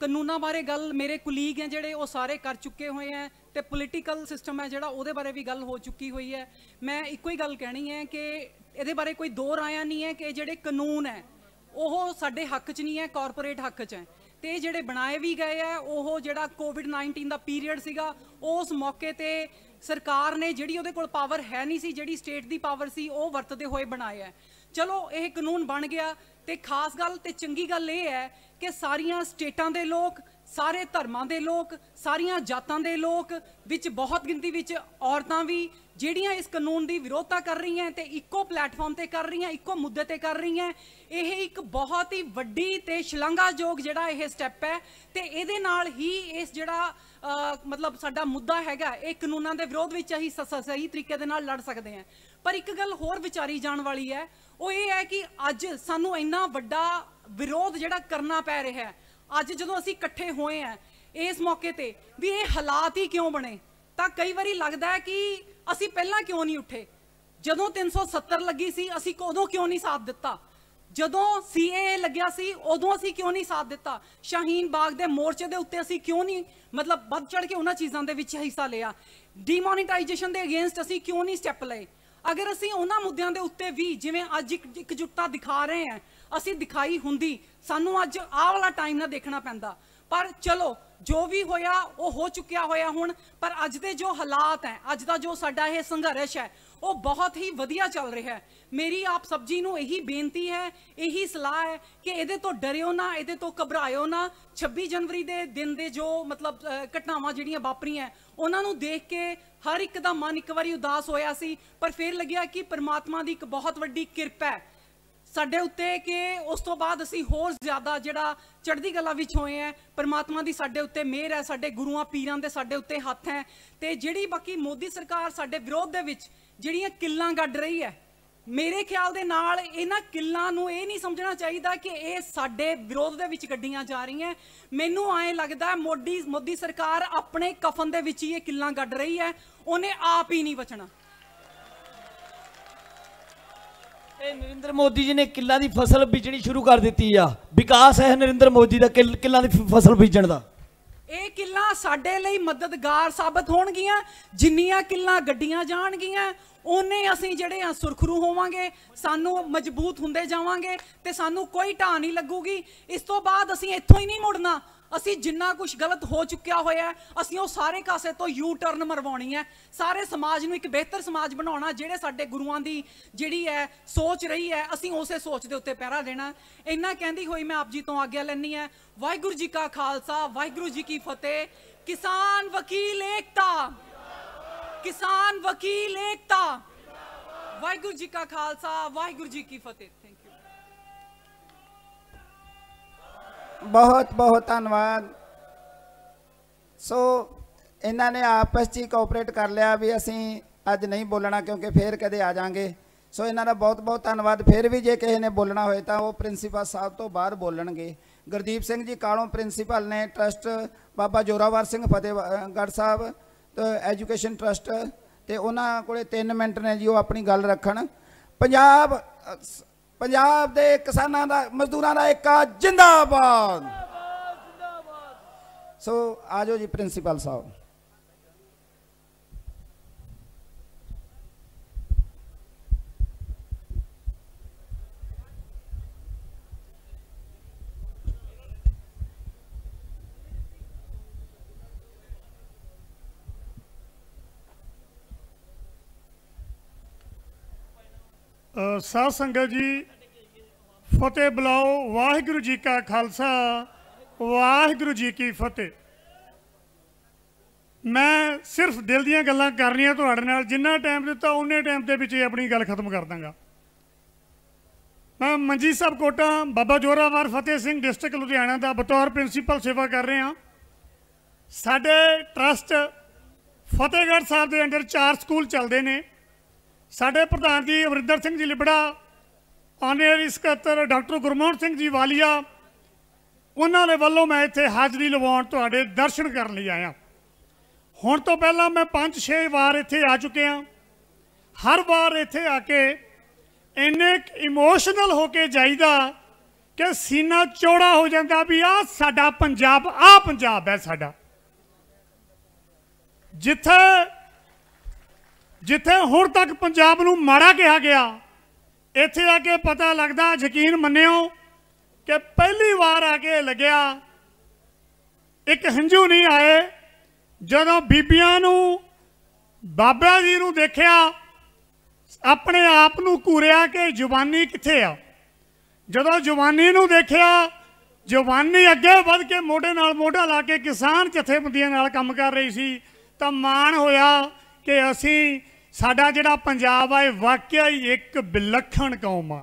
ਕਾਨੂੰਨਾਂ ਬਾਰੇ ਗੱਲ ਮੇਰੇ ਕੁਲੀਗ ਹੈ ਜਿਹੜੇ ਉਹ ਸਾਰੇ ਕਰ ਚੁੱਕੇ ਹੋਏ ਹੈ ਤੇ ਪੋਲੀਟੀਕਲ ਸਿਸਟਮ ਹੈ ਜਿਹੜਾ ਉਹਦੇ ਬਾਰੇ ਵੀ ਗੱਲ ਹੋ ਚੁੱਕੀ ਹੋਈ ਹੈ ਮੈਂ ਇੱਕੋ ਹੀ ਗੱਲ ਕਹਿਣੀ ਹੈ ਕਿ ਇਹਦੇ ਬਾਰੇ ਕੋਈ ਦੋ ਰਾਇਆ ਨਹੀਂ ਹੈ ਕਿ ਜਿਹੜੇ ਕਾਨੂੰਨ ਹੈ ਉਹ ਸਾਡੇ ਹੱਕ 'ਚ ਨਹੀਂ ਹੈ ਕਾਰਪੋਰੇਟ ਹੱਕ 'ਚ ਹੈ ਤੇ ਜਿਹੜੇ ਬਣਾਏ ਵੀ ਗਏ ਆ ਉਹ ਜਿਹੜਾ ਕੋਵਿਡ-19 ਦਾ ਪੀਰੀਅਡ ਸੀਗਾ ਉਸ ਮੌਕੇ ਤੇ ਸਰਕਾਰ ਨੇ ਜਿਹੜੀ ਉਹਦੇ ਕੋਲ ਪਾਵਰ ਹੈ ਨਹੀਂ ਸੀ ਜਿਹੜੀ ਸਟੇਟ ਦੀ ਪਾਵਰ ਸੀ ਉਹ ਵਰਤਦੇ ਹੋਏ ਬਣਾਇਆ ਚਲੋ ਇਹ ਕਾਨੂੰਨ ਬਣ ਗਿਆ ਤੇ ਖਾਸ ਗੱਲ ਤੇ ਚੰਗੀ ਗੱਲ ਇਹ ਹੈ ਕਿ ਸਾਰੀਆਂ ਸਟੇਟਾਂ ਦੇ ਲੋਕ ਸਾਰੇ ਧਰਮਾਂ ਦੇ ਲੋਕ ਸਾਰੀਆਂ ਜਾਤਾਂ ਦੇ ਲੋਕ ਵਿੱਚ ਬਹੁਤ ਗਿਣਤੀ ਵਿੱਚ ਔਰਤਾਂ ਵੀ ਜਿਹੜੀਆਂ ਇਸ ਕਾਨੂੰਨ ਦੀ ਵਿਰੋਧਤਾ ਕਰ ਰਹੀਆਂ ਤੇ ਇੱਕੋ ਪਲੇਟਫਾਰਮ ਤੇ ਕਰ ਰਹੀਆਂ ਇੱਕੋ ਮੁੱਦੇ ਤੇ ਕਰ ਰਹੀਆਂ ਇਹ ਇੱਕ ਬਹੁਤ ਹੀ ਵੱਡੀ ਤੇ ਸ਼ਲਾਘਾਯੋਗ ਜਿਹੜਾ ਇਹ ਸਟੈਪ ਹੈ ਤੇ ਇਹਦੇ ਨਾਲ ਹੀ ਇਸ ਜਿਹੜਾ ਮਤਲਬ ਸਾਡਾ ਮੁੱਦਾ ਹੈਗਾ ਇਹ ਕਾਨੂੰਨਾਂ ਦੇ ਵਿਰੋਧ ਵਿੱਚ ਅਸੀਂ ਸਹੀ ਤਰੀਕੇ ਦੇ ਨਾਲ ਲੜ ਸਕਦੇ ਹਾਂ ਪਰ ਇੱਕ ਗੱਲ ਹੋਰ ਵਿਚਾਰੀ ਜਾਣ ਵਾਲੀ ਹੈ ਉਹ ਇਹ ਹੈ ਕਿ ਅੱਜ ਸਾਨੂੰ ਇੰਨਾ ਵੱਡਾ ਵਿਰੋਧ ਜਿਹੜਾ ਕਰਨਾ ਪੈ ਰਿਹਾ ਹੈ ਅੱਜ ਜਦੋਂ ਅਸੀਂ ਇਕੱਠੇ ਹੋਏ ਆ ਇਸ ਮੌਕੇ ਤੇ ਵੀ ਇਹ ਹਾਲਾਤ ਹੀ ਕਿਉਂ ਬਣੇ ਤਾਂ ਕਈ ਵਾਰੀ ਲੱਗਦਾ ਹੈ ਕਿ ਅਸੀਂ ਪਹਿਲਾਂ ਕਿਉਂ ਨਹੀਂ ਉੱਠੇ ਜਦੋਂ 370 ਲੱਗੀ ਸੀ ਅਸੀਂ ਕਦੋਂ ਕਿਉਂ ਨਹੀਂ ਸਾਥ ਦਿੱਤਾ ਜਦੋਂ ਸੀਏ ਲੱਗਿਆ ਸੀ ਉਦੋਂ ਅਸੀਂ ਕਿਉਂ ਨਹੀਂ ਸਾਥ ਦਿੱਤਾ ਸ਼ਾਹੀਨ ਬਾਗ ਦੇ ਮੋਰਚੇ ਦੇ ਉੱਤੇ ਅਸੀਂ ਕਿਉਂ ਨਹੀਂ ਮਤਲਬ ਵੱਧ ਚੜ ਕੇ ਉਹਨਾਂ ਚੀਜ਼ਾਂ ਦੇ ਵਿੱਚ ਹਿੱਸਾ ਲਿਆ ਡੀਮੋਨਟਾਈਜੇਸ਼ਨ ਦੇ ਅਗੇਂਸਟ ਅਸੀਂ ਕਿਉਂ ਨਹੀਂ ਸਟੈਪ ਲਏ ਅਗਰ ਅਸੀਂ ਉਹਨਾਂ ਮੁੱਦਿਆਂ ਦੇ ਉੱਤੇ ਵੀ ਜਿਵੇਂ ਅੱਜ ਇੱਕ ਇਕਜੁੱਟਤਾ ਦਿਖਾ ਰਹੇ ਹਾਂ ਅਸੀਂ ਦਿਖਾਈ ਹੁੰਦੀ ਸਾਨੂੰ ਅੱਜ ਆਹ ਵਾਲਾ ਟਾਈਮ ਨਾ ਦੇਖਣਾ ਪੈਂਦਾ ਪਰ ਚਲੋ ਜੋ ਵੀ ਹੋਇਆ ਉਹ ਹੋ ਚੁੱਕਿਆ ਹੋਇਆ ਹੁਣ ਪਰ ਅੱਜ ਦੇ ਜੋ ਹਾਲਾਤ ਹੈ ਅੱਜ ਦਾ ਜੋ ਸਾਡਾ ਇਹ ਸੰਘਰਸ਼ ਹੈ ਉਹ ਬਹੁਤ ਹੀ ਵਧੀਆ ਚੱਲ ਰਿਹਾ ਹੈ ਮੇਰੀ ਆਪ ਸਭ ਜੀ ਨੂੰ ਇਹੀ ਬੇਨਤੀ ਹੈ ਇਹੀ ਸਲਾਹ ਹੈ ਕਿ ਇਹਦੇ ਤੋਂ ਡਰਿਓ ਨਾ ਇਹਦੇ ਤੋਂ ਘਬਰਾਇਓ ਨਾ 26 ਜਨਵਰੀ ਦੇ ਦਿਨ ਦੇ ਜੋ ਮਤਲਬ ਘਟਨਾਵਾਂ ਜਿਹੜੀਆਂ ਵਾਪਰੀਆਂ ਉਹਨਾਂ ਨੂੰ ਦੇਖ ਕੇ ਹਰ ਇੱਕ ਦਾ ਮਨ ਇੱਕ ਵਾਰੀ ਉਦਾਸ ਹੋਇਆ ਸੀ ਪਰ ਫਿਰ ਲੱਗਿਆ ਕਿ ਪਰਮਾਤਮਾ ਦੀ ਇੱਕ ਬਹੁਤ ਵੱਡੀ ਕਿਰਪਾ ਹੈ ਸਾਡੇ ਉੱਤੇ ਕਿ ਉਸ ਤੋਂ ਬਾਅਦ ਅਸੀਂ ਹੋਰ ਜ਼ਿਆਦਾ ਜਿਹੜਾ ਚੜ੍ਹਦੀ ਕਲਾ ਵਿੱਚ ਹੋਏ ਆ ਪਰਮਾਤਮਾ ਦੀ ਸਾਡੇ ਉੱਤੇ ਮਿਹਰ ਹੈ ਸਾਡੇ ਗੁਰੂਆਂ ਪੀਰਾਂ ਦੇ ਸਾਡੇ ਉੱਤੇ ਹੱਥ ਹੈ ਤੇ ਜਿਹੜੀ ਬਾਕੀ ਮੋਦੀ ਸਰਕਾਰ ਸਾਡੇ ਵਿਰੋਧ ਦੇ ਵਿੱਚ ਜਿਹੜੀਆਂ ਕਿੱਲਾਂ ਗੱਡ ਰਹੀ ਹੈ ਮੇਰੇ ਖਿਆਲ ਦੇ ਨਾਲ ਇਹਨਾਂ ਕਿੱਲਾਂ ਨੂੰ ਇਹ ਨਹੀਂ ਸਮਝਣਾ ਚਾਹੀਦਾ ਕਿ ਇਹ ਸਾਡੇ ਵਿਰੋਧ ਦੇ ਵਿੱਚ ਗੱਡੀਆਂ ਜਾ ਰਹੀਆਂ ਮੈਨੂੰ ਐ ਲੱਗਦਾ ਹੈ ਮੋਦੀ ਮੋਦੀ ਸਰਕਾਰ ਆਪਣੇ ਕਫਨ ਦੇ ਵਿੱਚ ਹੀ ਇਹ ਕਿੱਲਾਂ ਗੱਡ ਰਹੀ ਹੈ ਉਹਨੇ ਆਪ ਹੀ ਨਹੀਂ ਬਚਣਾ ਇਹ ਨਰਿੰਦਰ ਮੋਦੀ ਜੀ ਨੇ ਕਿੱਲਾ ਦੀ ਫਸਲ ਬੀਜਣੀ ਸ਼ੁਰੂ ਕਰ ਦਿੱਤੀ ਆ ਵਿਕਾਸ ਹੈ ਨਰਿੰਦਰ ਮੋਦੀ ਦਾ ਕਿੱਲਾ ਦੀ ਫਸਲ ਬੀਜਣ ਦਾ ਇਹ ਕਿੱਲਾ ਸਾਡੇ ਲਈ ਮਦਦਗਾਰ ਸਾਬਤ ਹੋਣਗੀਆਂ ਜਿੰਨੀਆਂ ਕਿੱਲਾ ਗੱਡੀਆਂ ਜਾਣਗੀਆਂ ਉਹਨੇ ਅਸੀਂ ਜਿਹੜੇ ਆ ਸੁਰਖਰੂ ਹੋਵਾਂਗੇ ਸਾਨੂੰ ਮਜ਼ਬੂਤ ਹੁੰਦੇ ਜਾਵਾਂਗੇ ਤੇ ਸਾਨੂੰ ਕੋਈ ਢਾਹ ਨਹੀਂ ਲੱਗੂਗੀ ਇਸ ਤੋਂ ਬਾਅਦ ਅਸੀਂ ਇੱਥੋਂ ਹੀ ਨਹੀਂ ਮੁੜਨਾ ਅਸੀਂ ਜਿੰਨਾ ਕੁਝ ਗਲਤ ਹੋ ਚੁੱਕਿਆ ਹੋਇਆ ਅਸੀਂ ਉਹ ਸਾਰੇ ਕਾਸੇ ਤੋਂ ਯੂ ਟਰਨ ਮਰਵਾਉਣੀ ਹੈ ਸਾਰੇ ਸਮਾਜ ਨੂੰ ਇੱਕ ਬਿਹਤਰ ਸਮਾਜ ਬਣਾਉਣਾ ਜਿਹੜੇ ਸਾਡੇ ਗੁਰੂਆਂ ਦੀ ਜਿਹੜੀ ਹੈ ਸੋਚ ਰਹੀ ਹੈ ਅਸੀਂ ਉਸੇ ਸੋਚ ਦੇ ਉੱਤੇ ਪਹਿਰਾ ਦੇਣਾ ਇੰਨਾ ਕਹਿੰਦੀ ਹੋਈ ਮੈਂ ਆਪ ਜੀ ਤੋਂ ਆਗਿਆ ਲੈਣੀ ਹੈ ਵਾਹਿਗੁਰੂ ਜੀ ਕਾ ਖਾਲਸਾ ਵਾਹਿਗੁਰੂ ਜੀ ਕੀ ਫਤਿਹ ਕਿਸਾਨ ਵਕੀਲ ਏਕਤਾ ਕਿਸਾਨ ਵਕੀਲ ਏਕਤਾ ਵਾਹਿਗੁਰੂ ਜੀ ਕਾ ਖਾਲਸਾ ਵਾਹਿਗੁਰੂ ਜੀ ਕੀ ਫਤਿਹ ਬਹੁਤ ਬਹੁਤ ਧੰਨਵਾਦ ਸੋ ਇਹਨਾਂ ਨੇ ਆਪਸ ਵਿੱਚ ਕੋਆਪਰੇਟ ਕਰ ਲਿਆ ਵੀ ਅਸੀਂ ਅੱਜ ਨਹੀਂ ਬੋਲਣਾ ਕਿਉਂਕਿ ਫੇਰ ਕਦੇ ਆ ਜਾਾਂਗੇ ਸੋ ਇਹਨਾਂ ਦਾ ਬਹੁਤ ਬਹੁਤ ਧੰਨਵਾਦ ਫੇਰ ਵੀ ਜੇ ਕਿਸੇ ਨੇ ਬੋਲਣਾ ਹੋਏ ਤਾਂ ਉਹ ਪ੍ਰਿੰਸੀਪਲ ਸਾਹਿਬ ਤੋਂ ਬਾਹਰ ਬੋਲਣਗੇ ਗੁਰਦੀਪ ਸਿੰਘ ਜੀ ਕਾਲੋਂ ਪ੍ਰਿੰਸੀਪਲ ਨੇ trust Baba Zorawar Singh Fatehgarh Sahib education trust ਤੇ ਉਹਨਾਂ ਕੋਲੇ 3 ਮਿੰਟ ਨੇ ਜੀ ਉਹ ਆਪਣੀ ਗੱਲ ਰੱਖਣ ਪੰਜਾਬ ਪੰਜਾਬ ਦੇ ਕਿਸਾਨਾਂ ਦਾ ਮਜ਼ਦੂਰਾਂ ਦਾ ਇੱਕਾ ਜਿੰਦਾਬਾਦ ਸੋ ਆਜੋ ਜੀ ਪ੍ਰਿੰਸੀਪਲ ਸਾਹਿਬ ਸਾਧ ਸੰਗਤ ਜੀ ਫਤਿਹ ਬੁਲਾਓ ਵਾਹਿਗੁਰੂ ਜੀ ਕਾ ਖਾਲਸਾ ਵਾਹਿਗੁਰੂ ਜੀ ਕੀ ਫਤਿਹ ਮੈਂ ਸਿਰਫ ਦਿਲ ਦੀਆਂ ਗੱਲਾਂ ਕਰਨੀਆਂ ਤੁਹਾਡੇ ਨਾਲ ਜਿੰਨਾ ਟਾਈਮ ਦਿੱਤਾ ਉਹਨੇ ਟਾਈਮ ਦੇ ਵਿੱਚ ਹੀ ਆਪਣੀ ਗੱਲ ਖਤਮ ਕਰ ਦਾਂਗਾ ਮੈਂ ਮੰਜੀ ਸਾਹਿਬ ਕੋਟਾ ਬਾਬਾ ਜੋਰਾਵਰ ਫਤਿਹ ਸਿੰਘ ਡਿਸਟ੍ਰਿਕਟ ਲੁਧਿਆਣਾ ਦਾ ਬਤੌਰ ਪ੍ਰਿੰਸੀਪਲ ਸੇਵਾ ਕਰ ਰਹੇ ਹਾਂ ਸਾਡੇ ਟਰਸਟ ਫਤਿਹਗੜ੍ਹ ਸਾਹਿਬ ਦੇ ਅੰਡਰ ਚਾਰ ਸਕੂਲ ਚੱਲਦੇ ਨੇ ਸਾਡੇ ਪ੍ਰਧਾਨ ਜੀ ਅਮਰਿੰਦਰ ਸਿੰਘ ਜੀ ਲਿਬੜਾ ਆਨਰੇਰੀ ਸਕੱਤਰ ਡਾਕਟਰ ਗੁਰਮੋਹਨ ਸਿੰਘ ਜੀ ਵਾਲੀਆ ਉਹਨਾਂ ਦੇ ਵੱਲੋਂ ਮੈਂ ਇੱਥੇ ਹਾਜ਼ਰੀ ਲਵਾਉਣ ਤੁਹਾਡੇ ਦਰਸ਼ਨ ਕਰਨ ਲਈ ਆਇਆ ਹੁਣ ਤੋਂ ਪਹਿਲਾਂ ਮੈਂ 5-6 ਵਾਰ ਇੱਥੇ ਆ ਚੁੱਕਿਆ ਹਰ ਵਾਰ ਇੱਥੇ ਆ ਕੇ ਇੰਨੇ ਇਮੋਸ਼ਨਲ ਹੋ ਕੇ ਜਾਈਦਾ ਕਿ ਸੀਨਾ ਚੌੜਾ ਹੋ ਜਾਂਦਾ ਵੀ ਆ ਸਾਡਾ ਪੰਜਾਬ ਆ ਪੰਜਾਬ ਹੈ ਸਾਡਾ ਜਿੱਥੇ ਜਿੱਥੇ ਹੁਣ ਤੱਕ ਪੰਜਾਬ ਨੂੰ ਮਾੜਾ ਕਿਹਾ ਗਿਆ ਇੱਥੇ ਆ ਕੇ ਪਤਾ ਲੱਗਦਾ ਯਕੀਨ ਮੰਨਿਓ ਕਿ ਪਹਿਲੀ ਵਾਰ ਆ ਕੇ ਲੱਗਿਆ ਇੱਕ ਹੰਝੂ ਨਹੀਂ ਆਏ ਜਦੋਂ ਬੀਬੀਆਂ ਨੂੰ ਬਾਬਾ ਜੀ ਨੂੰ ਦੇਖਿਆ ਆਪਣੇ ਆਪ ਨੂੰ ਘੂਰਿਆ ਕਿ ਜਵਾਨੀ ਕਿੱਥੇ ਆ ਜਦੋਂ ਜਵਾਨੀ ਨੂੰ ਦੇਖਿਆ ਜਵਾਨੀ ਅੱਗੇ ਵੱਧ ਕੇ ਮੋਢੇ ਨਾਲ ਮੋਢਾ ਲਾ ਕੇ ਕਿਸਾਨ ਜਥੇਬੰਦੀਆਂ ਨਾਲ ਕੰਮ ਕਰ ਰਹੀ ਸੀ ਤਾਂ ਮਾਣ ਹੋਇਆ ਕਿ ਅਸੀਂ ਸਾਡਾ ਜਿਹੜਾ ਪੰਜਾਬ ਆ ਇਹ ਵਾਕਿਆ ਹੀ ਇੱਕ ਵਿਲੱਖਣ ਕੌਮ ਆ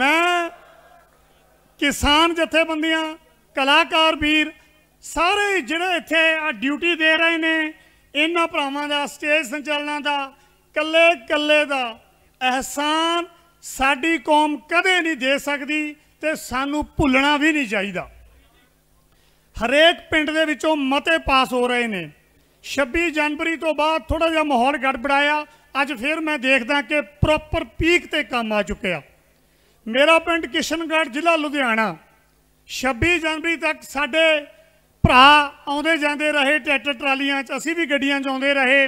ਮੈਂ ਕਿਸਾਨ ਜਥੇਬੰਦੀਆਂ ਕਲਾਕਾਰ ਵੀਰ ਸਾਰੇ ਜਿਹੜੇ ਇੱਥੇ ਆ ਡਿਊਟੀ ਦੇ ਰਹੇ ਨੇ ਇਹਨਾਂ ਭਰਾਵਾਂ ਦਾ ਸਟੇਜ ਸੰਚਾਲਨਾਂ ਦਾ ਕੱਲੇ ਕੱਲੇ ਦਾ ਅਹਿਸਾਨ ਸਾਡੀ ਕੌਮ ਕਦੇ ਨਹੀਂ ਦੇ ਸਕਦੀ ਤੇ ਸਾਨੂੰ ਭੁੱਲਣਾ ਵੀ ਨਹੀਂ ਚਾਹੀਦਾ ਹਰੇਕ ਪਿੰਡ ਦੇ ਵਿੱਚੋਂ ਮਤੇ ਪਾਸ ਹੋ ਰਹੇ ਨੇ 26 ਜਨਵਰੀ ਤੋਂ ਬਾਅਦ ਥੋੜਾ ਜਿਹਾ ਮਾਹੌਲ ਗੜਬੜਾਇਆ ਅੱਜ ਫਿਰ ਮੈਂ ਦੇਖਦਾ ਕਿ ਪ੍ਰੋਪਰ ਪੀਕ ਤੇ ਕੰਮ ਆ ਚੁੱਕਿਆ ਮੇਰਾ ਪਿੰਡ ਕਿਸ਼ਨਗੜ੍ਹ ਜ਼ਿਲ੍ਹਾ ਲੁਧਿਆਣਾ 26 ਜਨਵਰੀ ਤੱਕ ਸਾਡੇ ਭਰਾ ਆਉਂਦੇ ਜਾਂਦੇ ਰਹੇ ਟਰੈਕਟਰ ਟਰਾਲੀਆਂ 'ਚ ਅਸੀਂ ਵੀ ਗੱਡੀਆਂ 'ਚ ਆਉਂਦੇ ਰਹੇ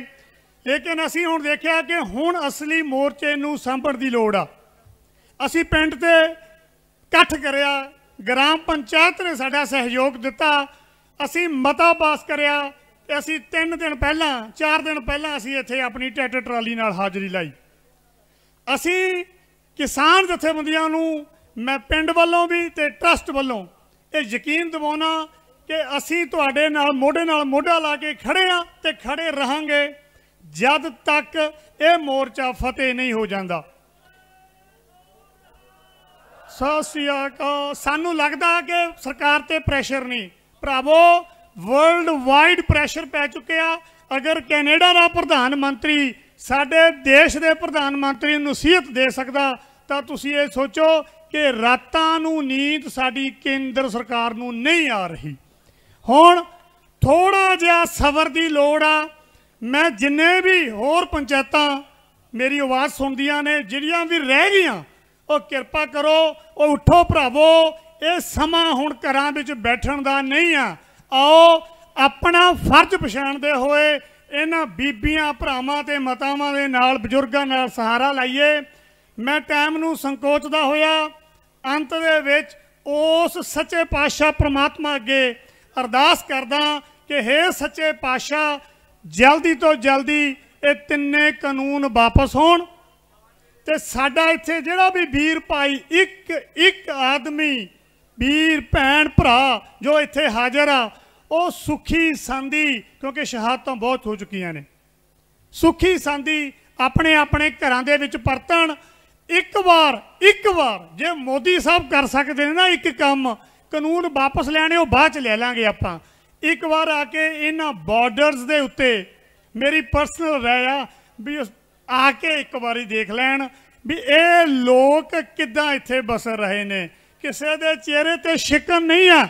ਲੇਕਿਨ ਅਸੀਂ ਹੁਣ ਦੇਖਿਆ ਕਿ ਹੁਣ ਅਸਲੀ ਮੋਰਚੇ ਨੂੰ ਸੰਭਣ ਦੀ ਲੋੜ ਆ ਅਸੀਂ ਪਿੰਡ ਤੇ ਇਕੱਠ ਕਰਿਆ ਗ੍ਰਾਮ ਪੰਚਾਇਤ ਨੇ ਸਾਡਾ ਸਹਿਯੋਗ ਦਿੱਤਾ ਅਸੀਂ ਮਤਾ ਪਾਸ ਕਰਿਆ ਅਸੀਂ 3 ਦਿਨ ਪਹਿਲਾਂ 4 ਦਿਨ ਪਹਿਲਾਂ ਅਸੀਂ ਇੱਥੇ ਆਪਣੀ ਟਰੈਕਟਰ ਟਰਾਲੀ ਨਾਲ ਹਾਜ਼ਰੀ ਲਾਈ ਅਸੀਂ ਕਿਸਾਨ ਜਥੇਬੰਦੀਆਂ ਨੂੰ ਮੈਂ ਪਿੰਡ ਵੱਲੋਂ ਵੀ ਤੇ ਟਰਸਟ ਵੱਲੋਂ ਇਹ ਯਕੀਨ ਦਿਵਾਉਣਾ ਕਿ ਅਸੀਂ ਤੁਹਾਡੇ ਨਾਲ ਮੋਢੇ ਨਾਲ ਮੋਢਾ ਲਾ ਕੇ ਖੜੇ ਆ ਤੇ ਖੜੇ ਰਹਾਂਗੇ ਜਦ ਤੱਕ ਇਹ ਮੋਰਚਾ ਫਤਿਹ ਨਹੀਂ ਹੋ ਜਾਂਦਾ ਸਾਸੀਆ ਕਾ ਸਾਨੂੰ ਲੱਗਦਾ ਕਿ ਸਰਕਾਰ ਤੇ ਪ੍ਰੈਸ਼ਰ ਨਹੀਂ ਭਰਾਵੋ ਵਰਲਡ ਵਾਈਡ ਪ੍ਰੈਸ਼ਰ ਪੈ ਚੁੱਕਿਆ ਅਗਰ ਕੈਨੇਡਾ ਦਾ ਪ੍ਰਧਾਨ ਮੰਤਰੀ ਸਾਡੇ ਦੇਸ਼ ਦੇ ਪ੍ਰਧਾਨ ਮੰਤਰੀ ਨੂੰ ਨਸੀਹਤ ਦੇ ਸਕਦਾ ਤਾਂ ਤੁਸੀਂ ਇਹ ਸੋਚੋ ਕਿ ਰਾਤਾਂ ਨੂੰ ਨੀਂਦ ਸਾਡੀ ਕੇਂਦਰ ਸਰਕਾਰ ਨੂੰ ਨਹੀਂ ਆ ਰਹੀ ਹੁਣ ਥੋੜਾ ਜਿਹਾ ਸਬਰ ਦੀ ਲੋੜ ਆ ਮੈਂ ਜਿੰਨੇ ਵੀ ਹੋਰ ਪੰਚਾਇਤਾਂ ਮੇਰੀ ਆਵਾਜ਼ ਸੁਣਦੀਆਂ ਨੇ ਜਿਹੜੀਆਂ ਵੀ ਰਹਿ ਗਈਆਂ ਉਹ ਕਿਰਪਾ ਕਰੋ ਉਹ ਉੱਠੋ ਭਰਾਵੋ ਇਹ ਸਮਾਂ ਹੁਣ ਘਰਾਂ ਵਿੱਚ ਬੈਠਣ ਦਾ ਨਹੀਂ ਆ ਆਓ ਆਪਣਾ ਫਰਜ਼ ਪਛਾਣਦੇ ਹੋਏ ਇਹਨਾਂ ਬੀਬੀਆਂ ਭਰਾਵਾਂ ਤੇ ਮਾਤਾਵਾਂ ਦੇ ਨਾਲ ਬਜ਼ੁਰਗਾਂ ਨਾਲ ਸਹਾਰਾ ਲਾਈਏ ਮੈਂ ਟਾਈਮ ਨੂੰ ਸੰਕੋਚਦਾ ਹੋਇਆ ਅੰਤ ਦੇ ਵਿੱਚ ਉਸ ਸੱਚੇ ਪਾਤਸ਼ਾਹ ਪ੍ਰਮਾਤਮਾ ਅੱਗੇ ਅਰਦਾਸ ਕਰਦਾ ਕਿ हे ਸੱਚੇ ਪਾਤਸ਼ਾਹ ਜਲਦੀ ਤੋਂ ਜਲਦੀ ਇਹ ਤਿੰਨੇ ਕਾਨੂੰਨ ਵਾਪਸ ਹੋਣ ਤੇ ਸਾਡਾ ਇੱਥੇ ਜਿਹੜਾ ਵੀ ਵੀਰ ਭਾਈ ਇੱਕ ਇੱਕ ਆਦਮੀ ਵੀਰ ਭੈਣ ਭਰਾ ਜੋ ਇੱਥੇ ਹਾਜ਼ਰ ਆ ਉਹ ਸੁਖੀ ਸੰਦੀ ਕਿਉਂਕਿ ਸ਼ਹਾਦਤਾਂ ਬਹੁਤ ਹੋ ਚੁੱਕੀਆਂ ਨੇ ਸੁਖੀ ਸੰਦੀ ਆਪਣੇ ਆਪਣੇ ਘਰਾਂ ਦੇ ਵਿੱਚ ਪਰਤਣ ਇੱਕ ਵਾਰ ਇੱਕ ਵਾਰ ਜੇ ਮੋਦੀ ਸਾਹਿਬ ਕਰ ਸਕਦੇ ਨੇ ਨਾ ਇੱਕ ਕੰਮ ਕਾਨੂੰਨ ਵਾਪਸ ਲੈਣੇ ਉਹ ਬਾਅਦ ਚ ਲੈ ਲਾਂਗੇ ਆਪਾਂ ਇੱਕ ਵਾਰ ਆ ਕੇ ਇਹਨਾਂ ਬਾਰਡਰਸ ਦੇ ਉੱਤੇ ਮੇਰੀ ਪਰਸਨਲ ਰਾਇ ਆ ਵੀ ਆ ਕੇ ਇੱਕ ਵਾਰੀ ਦੇਖ ਲੈਣ ਵੀ ਇਹ ਲੋਕ ਕਿੱਦਾਂ ਇੱਥੇ ਬਸਰ ਰਹੇ ਨੇ ਕਿਸੇ ਦੇ ਚਿਹਰੇ ਤੇ ਸ਼ਿਕਨ ਨਹੀਂ ਆ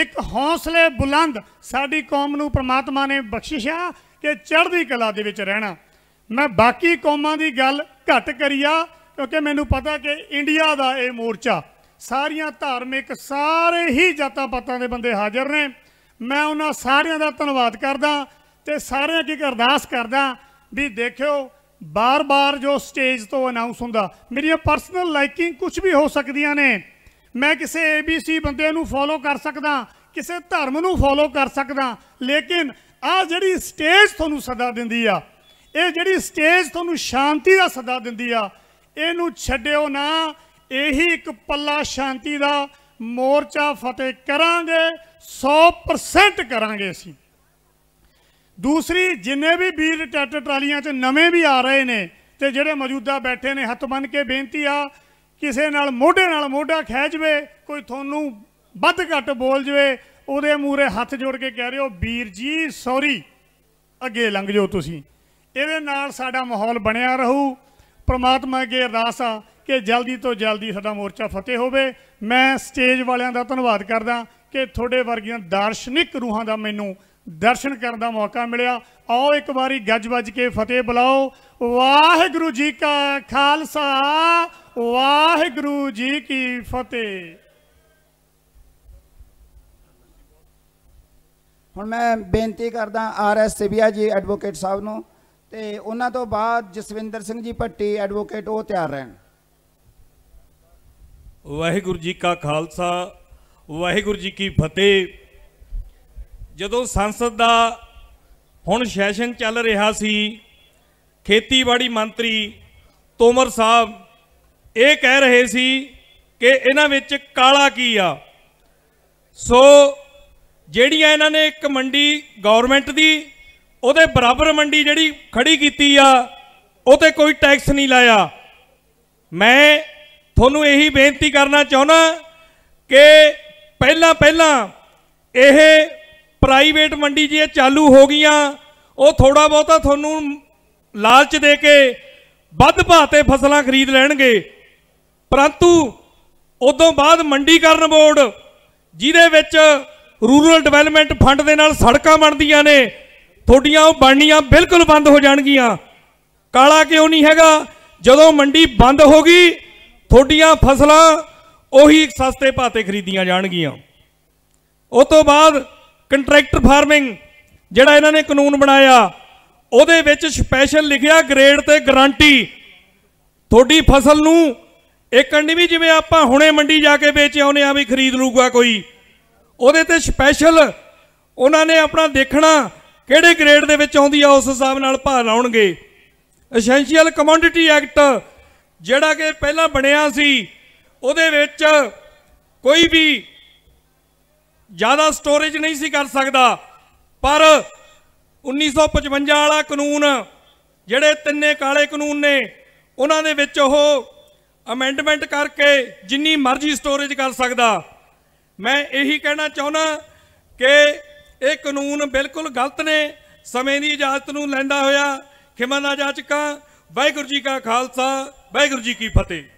ਇੱਕ ਹੌਸਲੇ ਬੁਲੰਦ ਸਾਡੀ ਕੌਮ ਨੂੰ ਪ੍ਰਮਾਤਮਾ ਨੇ ਆ ਕਿ ਚੜ੍ਹਦੀ ਕਲਾ ਦੇ ਵਿੱਚ ਰਹਿਣਾ ਮੈਂ ਬਾਕੀ ਕੌਮਾਂ ਦੀ ਗੱਲ ਘੱਟ ਕਰੀਆ ਕਿਉਂਕਿ ਮੈਨੂੰ ਪਤਾ ਕਿ ਇੰਡੀਆ ਦਾ ਇਹ ਮੋਰਚਾ ਸਾਰੀਆਂ ਧਾਰਮਿਕ ਸਾਰੇ ਹੀ ਜਾਤਾਂ ਪਾਤਾਂ ਦੇ ਬੰਦੇ ਹਾਜ਼ਰ ਨੇ ਮੈਂ ਉਹਨਾਂ ਸਾਰਿਆਂ ਦਾ ਧੰਨਵਾਦ ਕਰਦਾ ਤੇ ਸਾਰਿਆਂ ਕੀ ਅਰਦਾਸ ਕਰਦਾ ਵੀ ਦੇਖਿਓ ਬਾਰ-ਬਾਰ ਜੋ ਸਟੇਜ ਤੋਂ ਅਨਾਉਂਸ ਹੁੰਦਾ ਮੇਰੀਆਂ ਪਰਸਨਲ ਲਾਈਕਿੰਗ ਕੁਝ ਵੀ ਹੋ ਸਕਦੀਆਂ ਨੇ ਮੈਂ ਕਿਸੇ ABC ਬੰਦੇ ਨੂੰ ਫੋਲੋ ਕਰ ਸਕਦਾ ਕਿਸੇ ਧਰਮ ਨੂੰ ਫੋਲੋ ਕਰ ਸਕਦਾ ਲੇਕਿਨ ਆ ਜਿਹੜੀ ਸਟੇਜ ਤੁਹਾਨੂੰ ਸਦਾ ਦਿੰਦੀ ਆ ਇਹ ਜਿਹੜੀ ਸਟੇਜ ਤੁਹਾਨੂੰ ਸ਼ਾਂਤੀ ਦਾ ਸਦਾ ਦਿੰਦੀ ਆ ਇਹਨੂੰ ਛੱਡਿਓ ਨਾ ਇਹੀ ਇੱਕ ਪੱਲਾ ਸ਼ਾਂਤੀ ਦਾ ਮੋਰਚਾ ਫਤਿਹ ਕਰਾਂਗੇ 100% ਕਰਾਂਗੇ ਅਸੀਂ ਦੂਸਰੀ ਜਿੰਨੇ ਵੀ ਵੀਰ ਟੈਟਰ ਟਰਾਲੀਆਂ 'ਚ ਨਵੇਂ ਵੀ ਆ ਰਹੇ ਨੇ ਤੇ ਜਿਹੜੇ ਮੌਜੂਦਾ ਬੈਠੇ ਨੇ ਹੱਥ ਬੰਨ ਕੇ ਬੇਨਤੀ ਆ ਕਿਸੇ ਨਾਲ ਮੋਢੇ ਨਾਲ ਮੋਢਾ ਖਹਿ ਜਵੇ ਕੋਈ ਤੁਹਾਨੂੰ ਵੱਧ ਘੱਟ ਬੋਲ ਜਵੇ ਉਹਦੇ ਮੂਰੇ ਹੱਥ ਜੋੜ ਕੇ ਕਹਿ ਰਹੇ ਹੋ ਵੀਰ ਜੀ ਸੌਰੀ ਅੱਗੇ ਲੰਘ ਜਾਓ ਤੁਸੀਂ ਇਹਦੇ ਨਾਲ ਸਾਡਾ ਮਾਹੌਲ ਬਣਿਆ ਰਹੂ ਪ੍ਰਮਾਤਮਾ ਅਗੇ ਅਰਦਾਸ ਆ ਕਿ ਜਲਦੀ ਤੋਂ ਜਲਦੀ ਸਾਡਾ ਮੋਰਚਾ ਫਤਿਹ ਹੋਵੇ ਮੈਂ ਸਟੇਜ ਵਾਲਿਆਂ ਦਾ ਧੰਨਵਾਦ ਕਰਦਾ ਕਿ ਤੁਹਾਡੇ ਵਰਗੀਆਂ ਦਾਰਸ਼ਨਿਕ ਰੂਹਾਂ ਦਾ ਮੈਨੂੰ ਦਰਸ਼ਨ ਕਰਨ ਦਾ ਮੌਕਾ ਮਿਲਿਆ ਆਓ ਇੱਕ ਵਾਰੀ ਗੱਜ ਵੱਜ ਕੇ ਫਤਿਹ ਬੁਲਾਓ ਵਾਹਿਗੁਰੂ ਜੀ ਕਾ ਖਾਲਸਾ ਵਾਹਿਗੁਰੂ ਜੀ ਕੀ ਫਤਿਹ ਹੁਣ ਮੈਂ ਬੇਨਤੀ ਕਰਦਾ ਆਰ ਐਸ ਸਿਵਿਆ ਜੀ ਐਡਵੋਕੇਟ ਸਾਹਿਬ ਨੂੰ ਤੇ ਉਹਨਾਂ ਤੋਂ ਬਾਅਦ ਜਸਵਿੰਦਰ ਸਿੰਘ ਜੀ ਭੱਟੀ ਐਡਵੋਕੇਟ ਉਹ ਤਿਆਰ ਰਹਿਣ ਵਾਹਿਗੁਰੂ ਜੀ ਕਾ ਖਾਲਸਾ ਵਾਹਿਗੁਰੂ ਜੀ ਕੀ ਫਤਿਹ ਜਦੋਂ ਸੰਸਦ ਦਾ ਹੁਣ ਸੈਸ਼ਨ ਚੱਲ ਰਿਹਾ ਸੀ ਖੇਤੀਬਾੜੀ ਮੰਤਰੀ ਤੋਮਰ ਸਾਹਿਬ ਇਹ ਕਹਿ ਰਹੇ ਸੀ ਕਿ ਇਹਨਾਂ ਵਿੱਚ ਕਾਲਾ ਕੀ ਆ ਸੋ ਜਿਹੜੀਆਂ ਇਹਨਾਂ ਨੇ ਇੱਕ ਮੰਡੀ ਗਵਰਨਮੈਂਟ ਦੀ ਉਹਦੇ ਬਰਾਬਰ ਮੰਡੀ ਜਿਹੜੀ ਖੜੀ ਕੀਤੀ ਆ ਉਹ ਤੇ ਕੋਈ ਟੈਕਸ ਨਹੀਂ ਲਾਇਆ ਮੈਂ ਤੁਹਾਨੂੰ ਇਹੀ ਬੇਨਤੀ ਕਰਨਾ ਚਾਹੁੰਦਾ ਕਿ ਪਹਿਲਾਂ ਪਹਿਲਾਂ ਇਹ ਪ੍ਰਾਈਵੇਟ ਮੰਡੀ ਜੇ ਚਾਲੂ ਹੋ ਗਈਆਂ ਉਹ ਥੋੜਾ ਬਹੁਤਾ ਤੁਹਾਨੂੰ ਲਾਲਚ ਦੇ ਕੇ ਵੱਧ ਭਾਅ ਤੇ ਫਸਲਾਂ ਖਰੀਦ ਲੈਣਗੇ ਪਰੰਤੂ ਉਦੋਂ ਬਾਅਦ ਮੰਡੀਕਰਨ ਬੋਰਡ ਜਿਹਦੇ ਵਿੱਚ ਰੂਰਲ ਡਿਵੈਲਪਮੈਂਟ ਫੰਡ ਦੇ ਨਾਲ ਸੜਕਾਂ ਬਣਦੀਆਂ ਨੇ ਥੋਡੀਆਂ ਉਹ ਬਣਨੀਆਂ ਬਿਲਕੁਲ ਬੰਦ ਹੋ ਜਾਣਗੀਆਂ ਕਾਲਾ ਕਿਉਂ ਨਹੀਂ ਹੈਗਾ ਜਦੋਂ ਮੰਡੀ ਬੰਦ ਹੋ ਗਈ ਤੁਹਾਡੀਆਂ ਫਸਲਾਂ ਉਹੀ ਸਸਤੇ ਭਾਤੇ ਖਰੀਦੀਆਂ ਜਾਣਗੀਆਂ ਉਸ ਤੋਂ ਬਾਅਦ ਕੰਟਰੈਕਟਰ ਫਾਰਮਿੰਗ ਜਿਹੜਾ ਇਹਨਾਂ ਨੇ ਕਾਨੂੰਨ ਬਣਾਇਆ ਉਹਦੇ ਵਿੱਚ ਸਪੈਸ਼ਲ ਲਿਖਿਆ ਗ੍ਰੇਡ ਤੇ ਗਾਰੰਟੀ ਥੋਡੀ ਫਸਲ ਨੂੰ ਇਹ ਕੰਡੀ ਵੀ ਜਿਵੇਂ ਆਪਾਂ ਹੁਣੇ ਮੰਡੀ ਜਾ ਕੇ ਵੇਚ ਆਉਨੇ ਆ ਵੀ ਖਰੀਦ ਲੂਗਾ ਕੋਈ ਉਹਦੇ ਤੇ ਸਪੈਸ਼ਲ ਉਹਨਾਂ ਨੇ ਆਪਣਾ ਦੇਖਣਾ ਕਿਹੜੇ ਗ੍ਰੇਡ ਦੇ ਵਿੱਚ ਆਉਂਦੀ ਆ ਉਸ ਹਿਸਾਬ ਨਾਲ ਭਾਅ ਲਾਉਣਗੇ ਐਸੈਂਸ਼ੀਅਲ ਕਮੋਡਿਟੀ ਐਕਟ ਜਿਹੜਾ ਕਿ ਪਹਿਲਾਂ ਬਣਿਆ ਸੀ ਉਹਦੇ ਵਿੱਚ ਕੋਈ ਵੀ ਜ਼ਿਆਦਾ ਸਟੋਰੇਜ ਨਹੀਂ ਸੀ ਕਰ ਸਕਦਾ ਪਰ 1955 ਵਾਲਾ ਕਾਨੂੰਨ ਜਿਹੜੇ ਤਿੰਨੇ ਕਾਲੇ ਕਾਨੂੰਨ ਨੇ ਉਹਨਾਂ ਦੇ ਵਿੱਚ ਉਹ ਅਮੈਂਡਮੈਂਟ ਕਰਕੇ ਜਿੰਨੀ ਮਰਜ਼ੀ ਸਟੋਰੇਜ ਕਰ ਸਕਦਾ ਮੈਂ ਇਹੀ ਕਹਿਣਾ ਚਾਹੁੰਦਾ ਕਿ ਇਹ ਕਾਨੂੰਨ ਬਿਲਕੁਲ ਗਲਤ ਨੇ ਸਮੇਂ ਦੀ ਇਜਾਜ਼ਤ ਨੂੰ ਲੈਂਦਾ ਹੋਇਆ ਖਿਮਾ ਨਾ ਜਾਚਕਾ ਵਾਹਿਗੁਰੂ ਜੀ ਕਾ ਖਾਲਸਾ ਵਾਹਿਗੁਰੂ ਜੀ ਕੀ ਫਤਿਹ